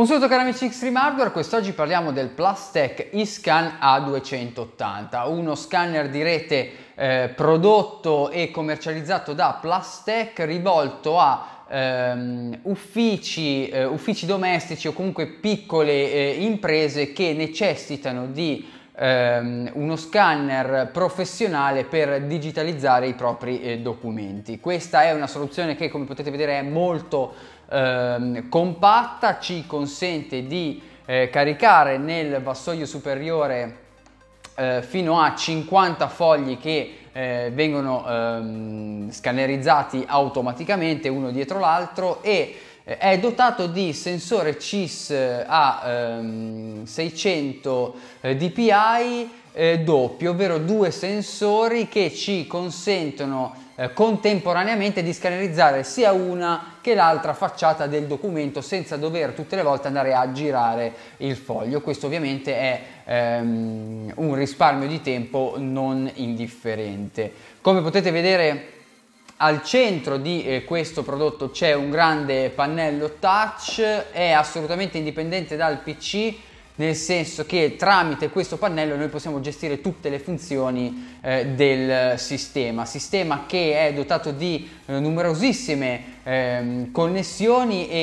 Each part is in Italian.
Un saluto cari amici Xtreme Hardware, quest'oggi parliamo del Plastec eScan A280, uno scanner di rete eh, prodotto e commercializzato da Plastec rivolto a Um, uffici, uh, uffici, domestici o comunque piccole uh, imprese che necessitano di ehm, uno scanner professionale per digitalizzare i propri eh, documenti. Questa è una soluzione che come potete vedere è molto eh, compatta ci consente di eh, caricare nel vassoio superiore eh, fino a 50 fogli che eh, vengono ehm, scannerizzati automaticamente uno dietro l'altro e eh, è dotato di sensore CIS eh, a ehm, 600 eh, dpi doppio, ovvero due sensori che ci consentono eh, contemporaneamente di scannerizzare sia una che l'altra facciata del documento senza dover tutte le volte andare a girare il foglio. Questo ovviamente è ehm, un risparmio di tempo non indifferente. Come potete vedere al centro di eh, questo prodotto c'è un grande pannello touch, è assolutamente indipendente dal PC, nel senso che tramite questo pannello noi possiamo gestire tutte le funzioni eh, del sistema, sistema che è dotato di eh, numerosissime eh, connessioni e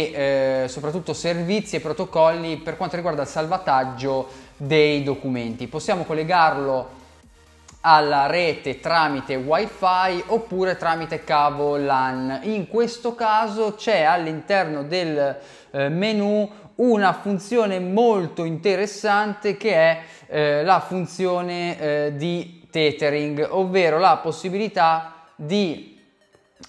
eh, soprattutto servizi e protocolli per quanto riguarda il salvataggio dei documenti. Possiamo collegarlo alla rete tramite wifi oppure tramite cavo LAN. In questo caso c'è all'interno del eh, menu una funzione molto interessante che è eh, la funzione eh, di tethering, ovvero la possibilità di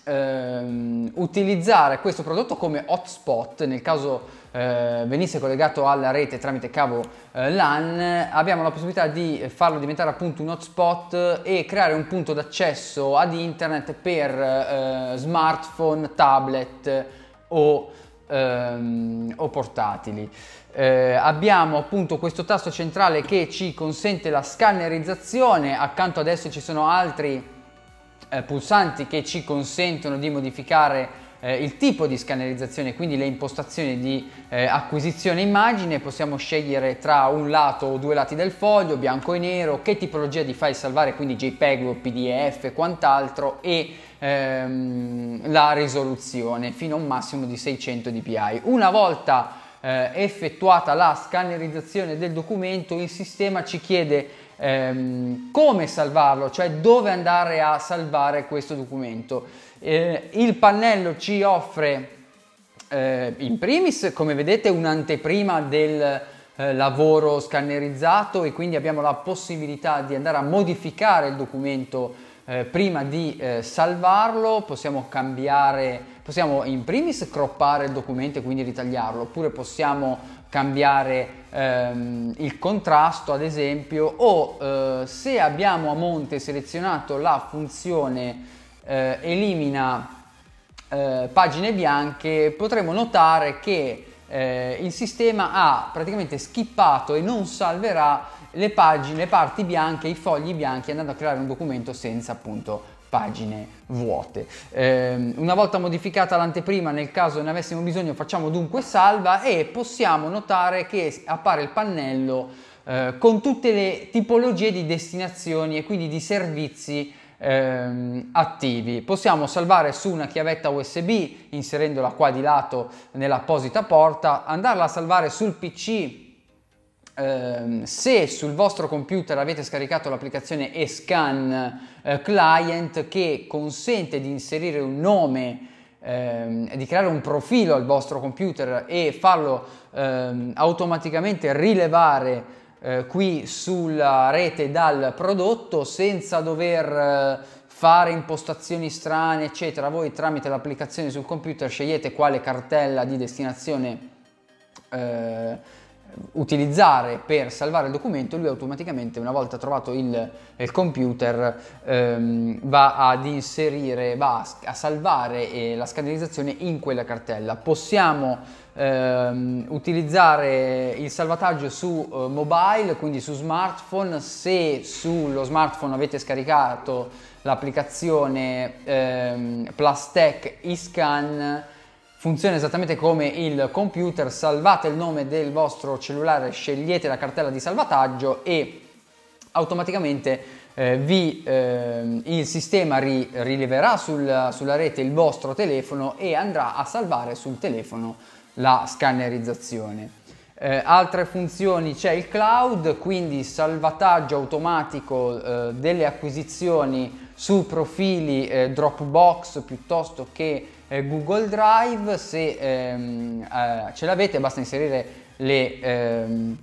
ehm, utilizzare questo prodotto come hotspot nel caso eh, venisse collegato alla rete tramite cavo eh, LAN abbiamo la possibilità di farlo diventare appunto un hotspot e creare un punto d'accesso ad internet per eh, smartphone, tablet o ehm, o portatili. Eh, abbiamo appunto questo tasto centrale che ci consente la scannerizzazione, accanto adesso ci sono altri eh, pulsanti che ci consentono di modificare eh, il tipo di scannerizzazione, quindi le impostazioni di eh, acquisizione immagine, possiamo scegliere tra un lato o due lati del foglio, bianco e nero, che tipologia di file salvare, quindi JPEG o PDF e quant'altro e ehm, la risoluzione fino a un massimo di 600 dpi. Una volta eh, effettuata la scannerizzazione del documento, il sistema ci chiede ehm, come salvarlo, cioè dove andare a salvare questo documento. Eh, il pannello ci offre eh, in primis, come vedete, un'anteprima del eh, lavoro scannerizzato e quindi abbiamo la possibilità di andare a modificare il documento eh, prima di eh, salvarlo, possiamo cambiare possiamo in primis croppare il documento e quindi ritagliarlo, oppure possiamo cambiare ehm, il contrasto ad esempio o eh, se abbiamo a monte selezionato la funzione eh, elimina eh, pagine bianche potremo notare che eh, il sistema ha praticamente skippato e non salverà le pagine, le parti bianche, i fogli bianchi andando a creare un documento senza appunto pagine vuote. Eh, una volta modificata l'anteprima, nel caso ne avessimo bisogno, facciamo dunque salva e possiamo notare che appare il pannello eh, con tutte le tipologie di destinazioni e quindi di servizi Ehm, attivi. Possiamo salvare su una chiavetta USB inserendola qua di lato nell'apposita porta, andarla a salvare sul PC ehm, se sul vostro computer avete scaricato l'applicazione eScan eh, Client che consente di inserire un nome Ehm, di creare un profilo al vostro computer e farlo ehm, automaticamente rilevare eh, qui sulla rete dal prodotto senza dover eh, fare impostazioni strane eccetera voi tramite l'applicazione sul computer scegliete quale cartella di destinazione eh, utilizzare per salvare il documento, lui automaticamente, una volta trovato il, il computer, ehm, va ad inserire, va a, a salvare eh, la scannerizzazione in quella cartella. Possiamo ehm, utilizzare il salvataggio su eh, mobile, quindi su smartphone, se sullo smartphone avete scaricato l'applicazione ehm, Plastec eScan Funziona esattamente come il computer, salvate il nome del vostro cellulare, scegliete la cartella di salvataggio e automaticamente eh, vi, eh, il sistema ri, rileverà sul, sulla rete il vostro telefono e andrà a salvare sul telefono la scannerizzazione. Eh, altre funzioni c'è il cloud, quindi salvataggio automatico eh, delle acquisizioni su profili eh, Dropbox piuttosto che eh, Google Drive. Se ehm, eh, ce l'avete basta inserire le, ehm,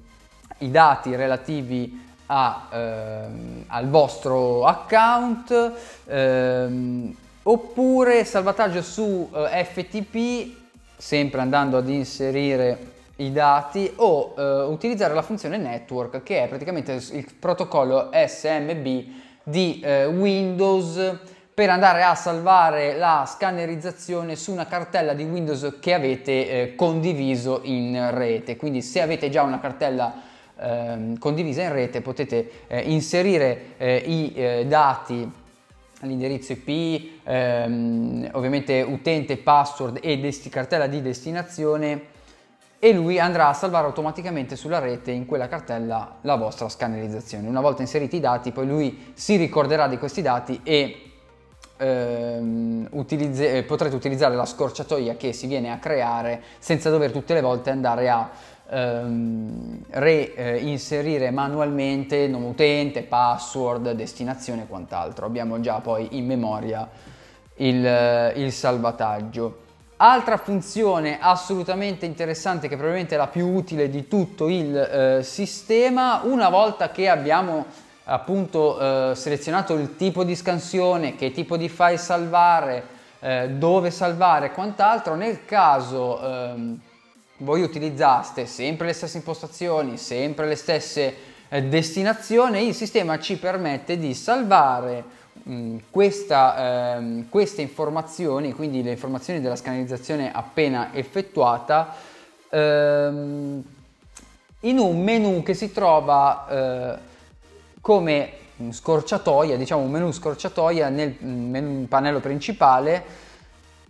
i dati relativi a, ehm, al vostro account ehm, oppure salvataggio su eh, FTP sempre andando ad inserire i dati o eh, utilizzare la funzione network che è praticamente il protocollo SMB di eh, Windows per andare a salvare la scannerizzazione su una cartella di Windows che avete eh, condiviso in rete. Quindi se avete già una cartella eh, condivisa in rete potete eh, inserire eh, i eh, dati l'indirizzo IP, ehm, ovviamente utente, password e cartella di destinazione e lui andrà a salvare automaticamente sulla rete in quella cartella la vostra scannerizzazione. Una volta inseriti i dati, poi lui si ricorderà di questi dati e ehm, utilizze, eh, potrete utilizzare la scorciatoia che si viene a creare senza dover tutte le volte andare a ehm, reinserire manualmente nome utente, password, destinazione e quant'altro. Abbiamo già poi in memoria il, il salvataggio. Altra funzione assolutamente interessante che probabilmente è la più utile di tutto il eh, sistema, una volta che abbiamo appunto eh, selezionato il tipo di scansione, che tipo di file salvare, eh, dove salvare e quant'altro, nel caso ehm, voi utilizzaste sempre le stesse impostazioni, sempre le stesse eh, destinazioni, il sistema ci permette di salvare Mm, questa, ehm, queste informazioni, quindi le informazioni della scanalizzazione appena effettuata, ehm, in un menu che si trova eh, come scorciatoia, diciamo un menu scorciatoia nel mm, menu, pannello principale,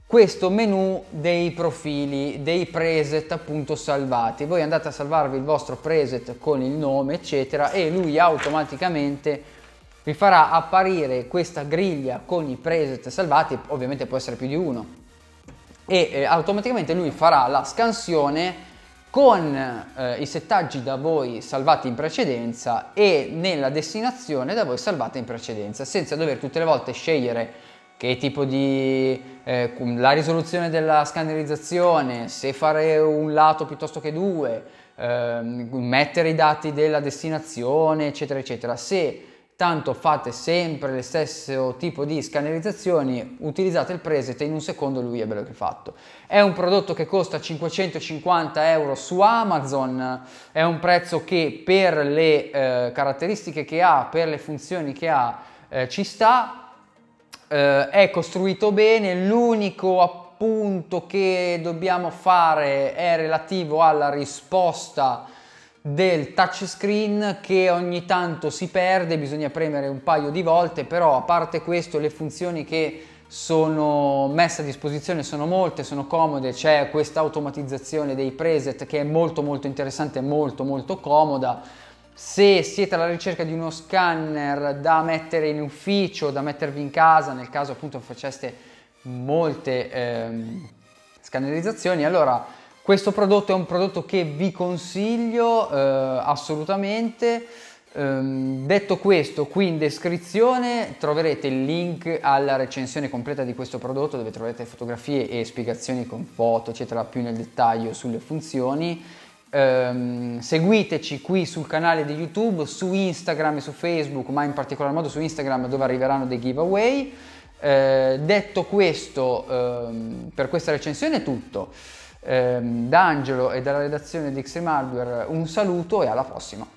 questo menu dei profili, dei preset appunto salvati. Voi andate a salvarvi il vostro preset con il nome, eccetera, e lui automaticamente vi farà apparire questa griglia con i preset salvati, ovviamente può essere più di uno, e eh, automaticamente lui farà la scansione con eh, i settaggi da voi salvati in precedenza e nella destinazione da voi salvata in precedenza, senza dover tutte le volte scegliere che tipo di eh, la risoluzione della scannerizzazione, se fare un lato piuttosto che due, eh, mettere i dati della destinazione, eccetera, eccetera. Se tanto fate sempre lo stesso tipo di scannerizzazioni, utilizzate il preset e in un secondo lui è bello che fatto. È un prodotto che costa 550 euro su Amazon, è un prezzo che per le eh, caratteristiche che ha, per le funzioni che ha, eh, ci sta, eh, è costruito bene, l'unico appunto che dobbiamo fare è relativo alla risposta del touchscreen che ogni tanto si perde, bisogna premere un paio di volte, però a parte questo le funzioni che sono messe a disposizione sono molte, sono comode, c'è questa automatizzazione dei preset che è molto molto interessante, molto molto comoda. Se siete alla ricerca di uno scanner da mettere in ufficio, da mettervi in casa, nel caso appunto faceste molte ehm, scannerizzazioni, allora questo prodotto è un prodotto che vi consiglio eh, assolutamente. Um, detto questo, qui in descrizione troverete il link alla recensione completa di questo prodotto dove troverete fotografie e spiegazioni con foto, eccetera, più nel dettaglio sulle funzioni. Um, seguiteci qui sul canale di YouTube, su Instagram e su Facebook, ma in particolar modo su Instagram dove arriveranno dei giveaway. Uh, detto questo, um, per questa recensione è tutto ehm, da Angelo e dalla redazione di XM Hardware un saluto e alla prossima.